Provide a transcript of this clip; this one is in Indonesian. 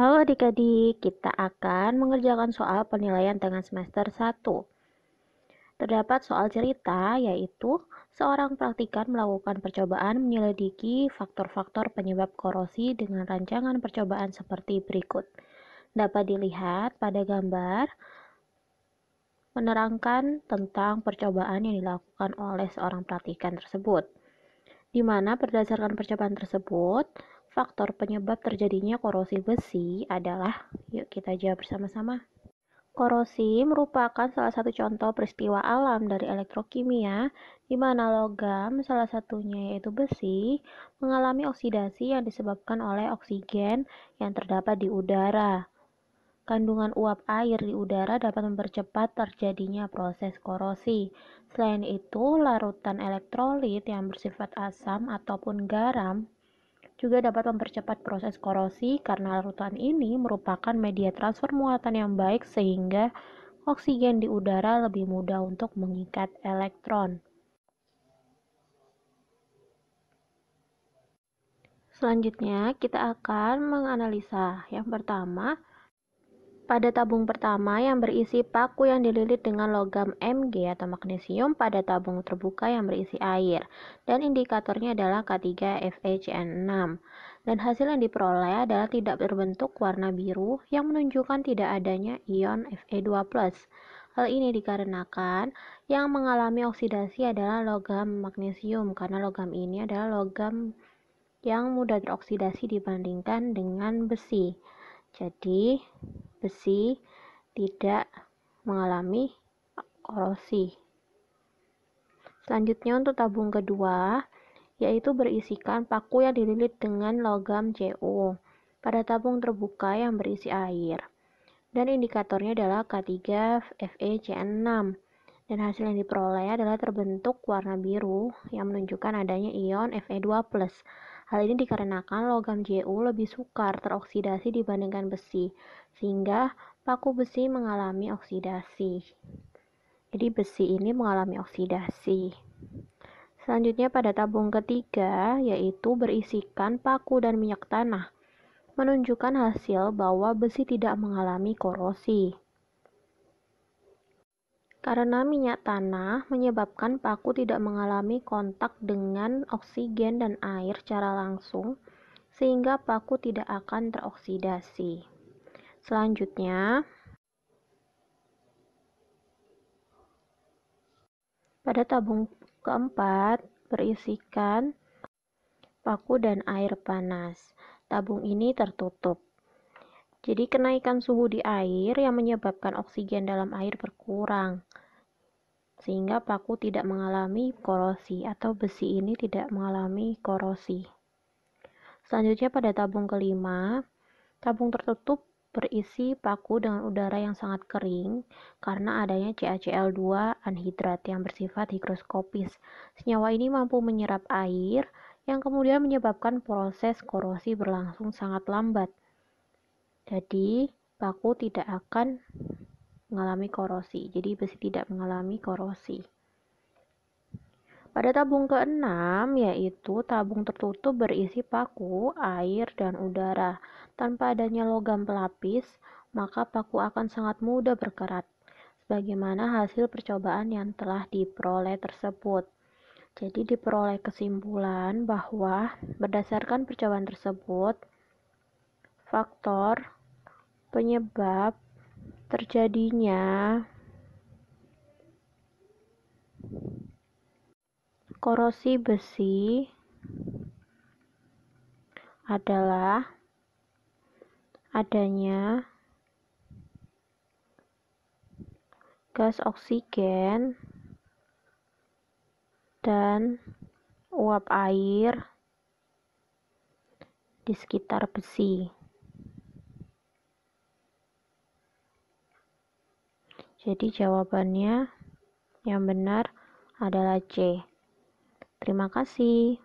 Halo adik-adik, kita akan mengerjakan soal penilaian dengan semester 1. Terdapat soal cerita yaitu seorang praktikan melakukan percobaan menyelidiki faktor-faktor penyebab korosi dengan rancangan percobaan seperti berikut. Dapat dilihat pada gambar menerangkan tentang percobaan yang dilakukan oleh seorang praktikan tersebut. Di mana berdasarkan percobaan tersebut, Faktor penyebab terjadinya korosi besi adalah, yuk kita jawab bersama-sama. Korosi merupakan salah satu contoh peristiwa alam dari elektrokimia, di mana logam, salah satunya yaitu besi, mengalami oksidasi yang disebabkan oleh oksigen yang terdapat di udara. Kandungan uap air di udara dapat mempercepat terjadinya proses korosi. Selain itu, larutan elektrolit yang bersifat asam ataupun garam juga dapat mempercepat proses korosi karena larutan ini merupakan media transfer muatan yang baik sehingga oksigen di udara lebih mudah untuk mengikat elektron. Selanjutnya, kita akan menganalisa. Yang pertama, pada tabung pertama yang berisi paku yang dililit dengan logam Mg atau magnesium pada tabung terbuka yang berisi air dan indikatornya adalah K3FeCN6 dan hasil yang diperoleh adalah tidak berbentuk warna biru yang menunjukkan tidak adanya ion Fe2+. Hal ini dikarenakan yang mengalami oksidasi adalah logam magnesium karena logam ini adalah logam yang mudah teroksidasi dibandingkan dengan besi. Jadi, besi tidak mengalami korosi. Selanjutnya untuk tabung kedua, yaitu berisikan paku yang dililit dengan logam CO pada tabung terbuka yang berisi air. Dan indikatornya adalah K3FeCN6. Dan hasil yang diperoleh adalah terbentuk warna biru yang menunjukkan adanya ion Fe2+. Hal ini dikarenakan logam JU lebih sukar teroksidasi dibandingkan besi, sehingga paku besi mengalami oksidasi. Jadi besi ini mengalami oksidasi. Selanjutnya pada tabung ketiga yaitu berisikan paku dan minyak tanah menunjukkan hasil bahwa besi tidak mengalami korosi. Karena minyak tanah menyebabkan paku tidak mengalami kontak dengan oksigen dan air secara langsung, sehingga paku tidak akan teroksidasi. Selanjutnya, pada tabung keempat berisikan paku dan air panas. Tabung ini tertutup. Jadi kenaikan suhu di air yang menyebabkan oksigen dalam air berkurang sehingga paku tidak mengalami korosi atau besi ini tidak mengalami korosi. Selanjutnya pada tabung kelima, tabung tertutup berisi paku dengan udara yang sangat kering karena adanya CaCl2 anhidrat yang bersifat higroskopis. Senyawa ini mampu menyerap air yang kemudian menyebabkan proses korosi berlangsung sangat lambat. Jadi, paku tidak akan mengalami korosi. Jadi, besi tidak mengalami korosi. Pada tabung keenam, yaitu tabung tertutup berisi paku, air, dan udara. Tanpa adanya logam pelapis, maka paku akan sangat mudah berkarat, sebagaimana hasil percobaan yang telah diperoleh tersebut. Jadi diperoleh kesimpulan bahwa berdasarkan percobaan tersebut, faktor penyebab terjadinya korosi besi adalah adanya gas oksigen dan uap air di sekitar besi. Jadi jawabannya yang benar adalah C. Terima kasih.